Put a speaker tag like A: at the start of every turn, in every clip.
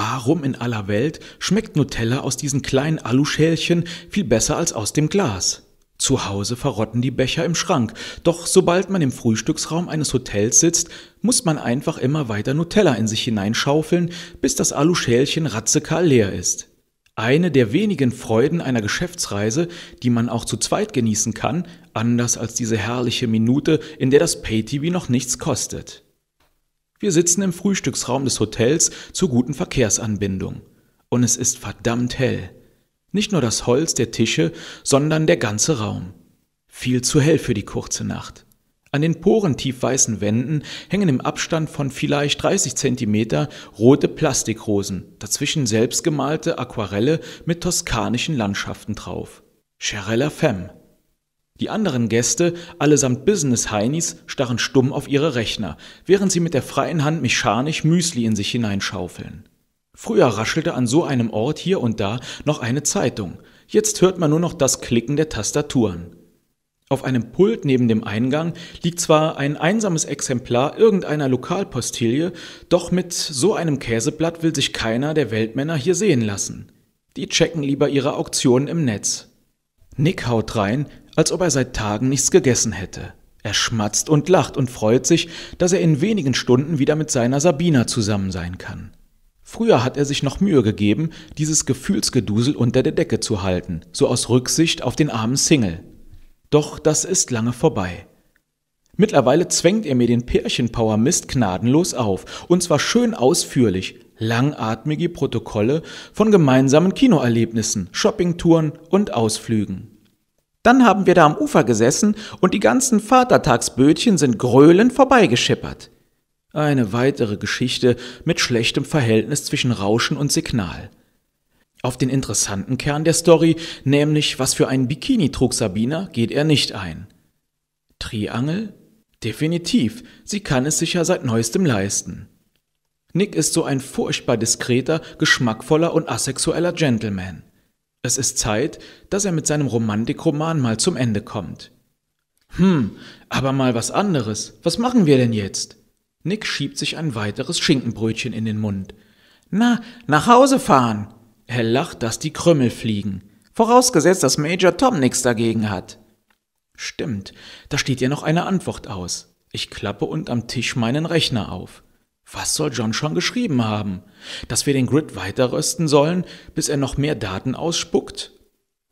A: Warum in aller Welt schmeckt Nutella aus diesen kleinen Aluschälchen viel besser als aus dem Glas? Zu Hause verrotten die Becher im Schrank, doch sobald man im Frühstücksraum eines Hotels sitzt, muss man einfach immer weiter Nutella in sich hineinschaufeln, bis das Aluschälchen ratzekahl leer ist. Eine der wenigen Freuden einer Geschäftsreise, die man auch zu zweit genießen kann, anders als diese herrliche Minute, in der das Pay-TV noch nichts kostet. Wir sitzen im Frühstücksraum des Hotels zur guten Verkehrsanbindung. Und es ist verdammt hell. Nicht nur das Holz der Tische, sondern der ganze Raum. Viel zu hell für die kurze Nacht. An den poren tiefweißen Wänden hängen im Abstand von vielleicht 30 Zentimeter rote Plastikrosen, dazwischen selbstgemalte Aquarelle mit toskanischen Landschaften drauf. Cherella Femme. Die anderen Gäste, allesamt Business-Heinis, starren stumm auf ihre Rechner, während sie mit der freien Hand mechanisch Müsli in sich hineinschaufeln. Früher raschelte an so einem Ort hier und da noch eine Zeitung. Jetzt hört man nur noch das Klicken der Tastaturen. Auf einem Pult neben dem Eingang liegt zwar ein einsames Exemplar irgendeiner Lokalpostilie, doch mit so einem Käseblatt will sich keiner der Weltmänner hier sehen lassen. Die checken lieber ihre Auktionen im Netz. Nick haut rein, als ob er seit Tagen nichts gegessen hätte. Er schmatzt und lacht und freut sich, dass er in wenigen Stunden wieder mit seiner Sabina zusammen sein kann. Früher hat er sich noch Mühe gegeben, dieses Gefühlsgedusel unter der Decke zu halten, so aus Rücksicht auf den armen Single. Doch das ist lange vorbei. Mittlerweile zwängt er mir den Pärchenpower-Mist gnadenlos auf, und zwar schön ausführlich, langatmige Protokolle von gemeinsamen Kinoerlebnissen, Shoppingtouren und Ausflügen. Dann haben wir da am Ufer gesessen und die ganzen Vatertagsbötchen sind gröhlend vorbeigeschippert. Eine weitere Geschichte mit schlechtem Verhältnis zwischen Rauschen und Signal. Auf den interessanten Kern der Story, nämlich was für einen Bikini trug Sabina, geht er nicht ein. Triangel? Definitiv, sie kann es sich ja seit neuestem leisten. Nick ist so ein furchtbar diskreter, geschmackvoller und asexueller Gentleman. Es ist Zeit, dass er mit seinem Romantikroman mal zum Ende kommt. Hm, aber mal was anderes. Was machen wir denn jetzt? Nick schiebt sich ein weiteres Schinkenbrötchen in den Mund. Na, nach Hause fahren. Er lacht, dass die Krümmel fliegen. Vorausgesetzt, dass Major Tom nichts dagegen hat. Stimmt, da steht ja noch eine Antwort aus. Ich klappe und am Tisch meinen Rechner auf. Was soll John schon geschrieben haben? Dass wir den Grid weiterrösten sollen, bis er noch mehr Daten ausspuckt?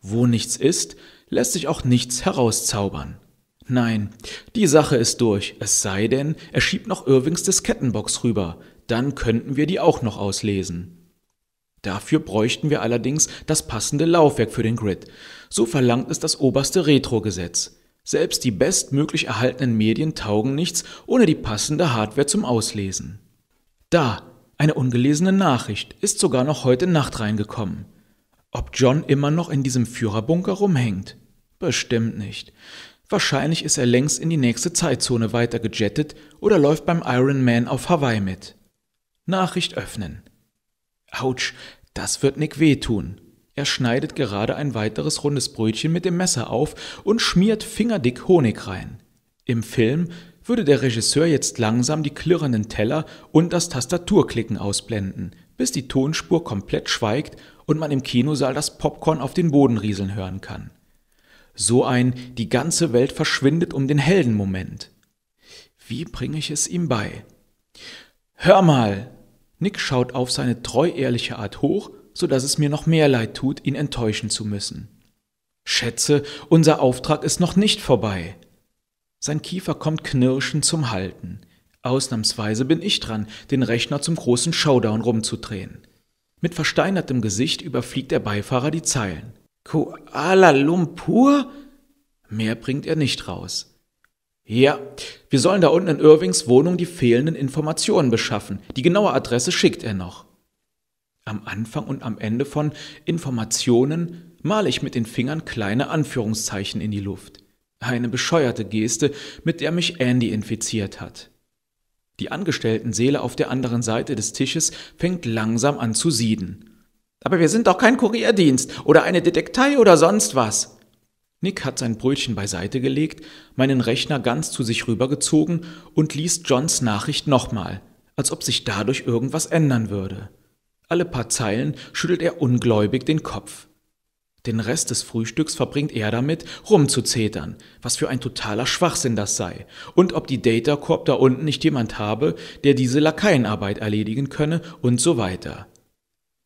A: Wo nichts ist, lässt sich auch nichts herauszaubern. Nein, die Sache ist durch, es sei denn, er schiebt noch Irvings Diskettenbox rüber, dann könnten wir die auch noch auslesen. Dafür bräuchten wir allerdings das passende Laufwerk für den Grid. So verlangt es das oberste Retro-Gesetz. Selbst die bestmöglich erhaltenen Medien taugen nichts ohne die passende Hardware zum Auslesen. Da, eine ungelesene Nachricht ist sogar noch heute Nacht reingekommen. Ob John immer noch in diesem Führerbunker rumhängt? Bestimmt nicht. Wahrscheinlich ist er längst in die nächste Zeitzone weitergejettet oder läuft beim Iron Man auf Hawaii mit. Nachricht öffnen. Autsch, das wird Nick wehtun. Er schneidet gerade ein weiteres rundes Brötchen mit dem Messer auf und schmiert fingerdick Honig rein. Im Film würde der Regisseur jetzt langsam die klirrenden Teller und das Tastaturklicken ausblenden, bis die Tonspur komplett schweigt und man im Kinosaal das Popcorn auf den Boden rieseln hören kann. So ein die ganze Welt verschwindet um den Heldenmoment. Wie bringe ich es ihm bei? Hör mal! Nick schaut auf seine treu ehrliche Art hoch, so dass es mir noch mehr leid tut, ihn enttäuschen zu müssen. Schätze, unser Auftrag ist noch nicht vorbei. Sein Kiefer kommt knirschend zum Halten. Ausnahmsweise bin ich dran, den Rechner zum großen Showdown rumzudrehen. Mit versteinertem Gesicht überfliegt der Beifahrer die Zeilen. Koala Lumpur? Mehr bringt er nicht raus. Ja, wir sollen da unten in Irvings Wohnung die fehlenden Informationen beschaffen. Die genaue Adresse schickt er noch. Am Anfang und am Ende von Informationen male ich mit den Fingern kleine Anführungszeichen in die Luft. Eine bescheuerte Geste, mit der mich Andy infiziert hat. Die Angestelltenseele auf der anderen Seite des Tisches fängt langsam an zu sieden. Aber wir sind doch kein Kurierdienst oder eine Detektei oder sonst was. Nick hat sein Brötchen beiseite gelegt, meinen Rechner ganz zu sich rübergezogen und liest Johns Nachricht nochmal, als ob sich dadurch irgendwas ändern würde. Alle paar Zeilen schüttelt er ungläubig den Kopf. Den Rest des Frühstücks verbringt er damit, rumzuzetern, was für ein totaler Schwachsinn das sei, und ob die Data Corp da unten nicht jemand habe, der diese Lakaienarbeit erledigen könne und so weiter.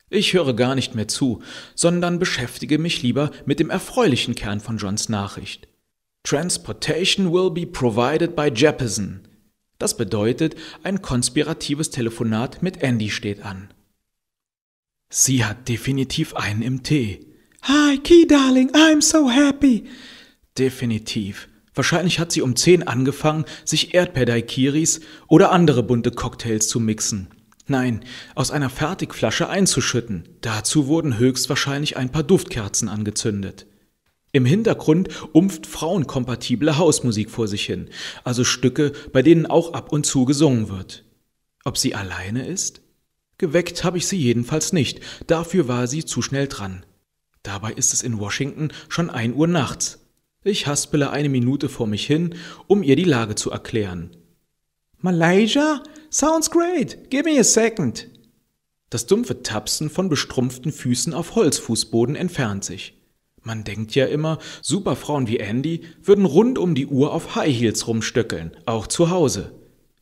A: Ich höre gar nicht mehr zu, sondern beschäftige mich lieber mit dem erfreulichen Kern von Johns Nachricht. Transportation will be provided by Jeppesen. Das bedeutet, ein konspiratives Telefonat mit Andy steht an. Sie hat definitiv einen im Tee. Hi, Key Darling, I'm so happy. Definitiv. Wahrscheinlich hat sie um 10 angefangen, sich Erdbeerdaikiris oder andere bunte Cocktails zu mixen. Nein, aus einer Fertigflasche einzuschütten. Dazu wurden höchstwahrscheinlich ein paar Duftkerzen angezündet. Im Hintergrund umpft frauenkompatible Hausmusik vor sich hin, also Stücke, bei denen auch ab und zu gesungen wird. Ob sie alleine ist? Geweckt habe ich sie jedenfalls nicht, dafür war sie zu schnell dran. Dabei ist es in Washington schon 1 Uhr nachts. Ich haspele eine Minute vor mich hin, um ihr die Lage zu erklären. Malaysia? Sounds great. Give me a second. Das dumpfe Tapsen von bestrumpften Füßen auf Holzfußboden entfernt sich. Man denkt ja immer, Superfrauen wie Andy würden rund um die Uhr auf High Heels rumstöckeln, auch zu Hause.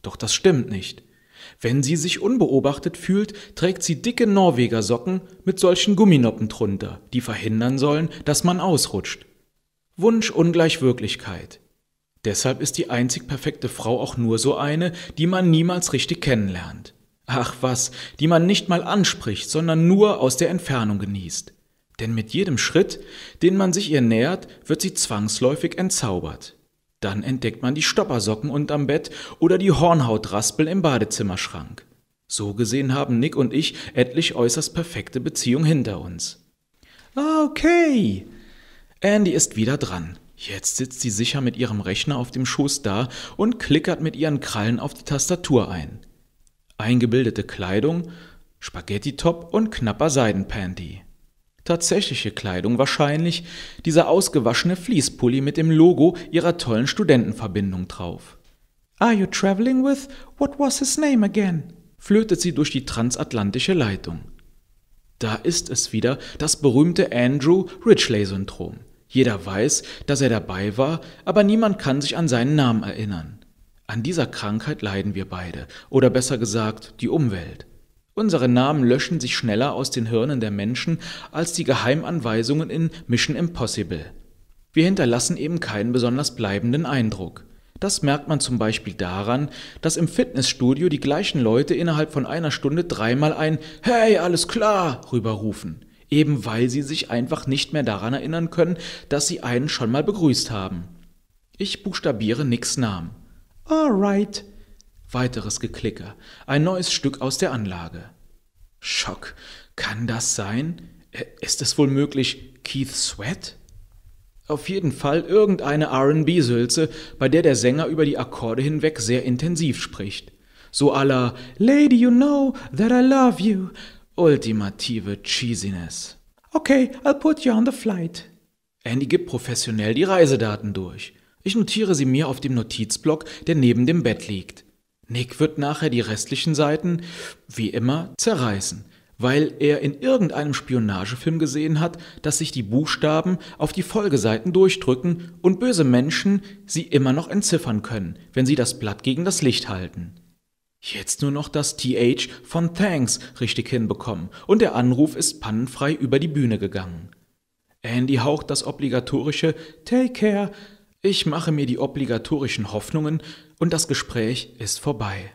A: Doch das stimmt nicht. Wenn sie sich unbeobachtet fühlt, trägt sie dicke Norwegersocken mit solchen Gumminoppen drunter, die verhindern sollen, dass man ausrutscht. Wunsch ungleich Wirklichkeit. Deshalb ist die einzig perfekte Frau auch nur so eine, die man niemals richtig kennenlernt. Ach was, die man nicht mal anspricht, sondern nur aus der Entfernung genießt. Denn mit jedem Schritt, den man sich ihr nähert, wird sie zwangsläufig entzaubert. Dann entdeckt man die Stoppersocken unterm Bett oder die Hornhautraspel im Badezimmerschrank. So gesehen haben Nick und ich etlich äußerst perfekte Beziehungen hinter uns. Ah, okay. Andy ist wieder dran. Jetzt sitzt sie sicher mit ihrem Rechner auf dem Schoß da und klickert mit ihren Krallen auf die Tastatur ein. Eingebildete Kleidung, Spaghetti-Top und knapper Seidenpanty tatsächliche Kleidung wahrscheinlich dieser ausgewaschene Fließpulli mit dem Logo ihrer tollen Studentenverbindung drauf. Are you traveling with? What was his name again? flötet sie durch die transatlantische Leitung. Da ist es wieder das berühmte Andrew Ridgely-Syndrom. Jeder weiß, dass er dabei war, aber niemand kann sich an seinen Namen erinnern. An dieser Krankheit leiden wir beide, oder besser gesagt die Umwelt. Unsere Namen löschen sich schneller aus den Hirnen der Menschen als die Geheimanweisungen in Mission Impossible. Wir hinterlassen eben keinen besonders bleibenden Eindruck. Das merkt man zum Beispiel daran, dass im Fitnessstudio die gleichen Leute innerhalb von einer Stunde dreimal ein Hey, alles klar rüberrufen, eben weil sie sich einfach nicht mehr daran erinnern können, dass sie einen schon mal begrüßt haben. Ich buchstabiere Nicks Namen. Alright, Weiteres Geklicker. Ein neues Stück aus der Anlage. Schock. Kann das sein? Ist es wohl möglich Keith Sweat? Auf jeden Fall irgendeine RB-Sülze, bei der der Sänger über die Akkorde hinweg sehr intensiv spricht. So aller Lady, you know that I love you. Ultimative Cheesiness. Okay, I'll put you on the flight. Andy gibt professionell die Reisedaten durch. Ich notiere sie mir auf dem Notizblock, der neben dem Bett liegt. Nick wird nachher die restlichen Seiten, wie immer, zerreißen, weil er in irgendeinem Spionagefilm gesehen hat, dass sich die Buchstaben auf die Folgeseiten durchdrücken und böse Menschen sie immer noch entziffern können, wenn sie das Blatt gegen das Licht halten. Jetzt nur noch das TH von Thanks richtig hinbekommen und der Anruf ist pannenfrei über die Bühne gegangen. Andy haucht das obligatorische Take care ich mache mir die obligatorischen Hoffnungen und das Gespräch ist vorbei.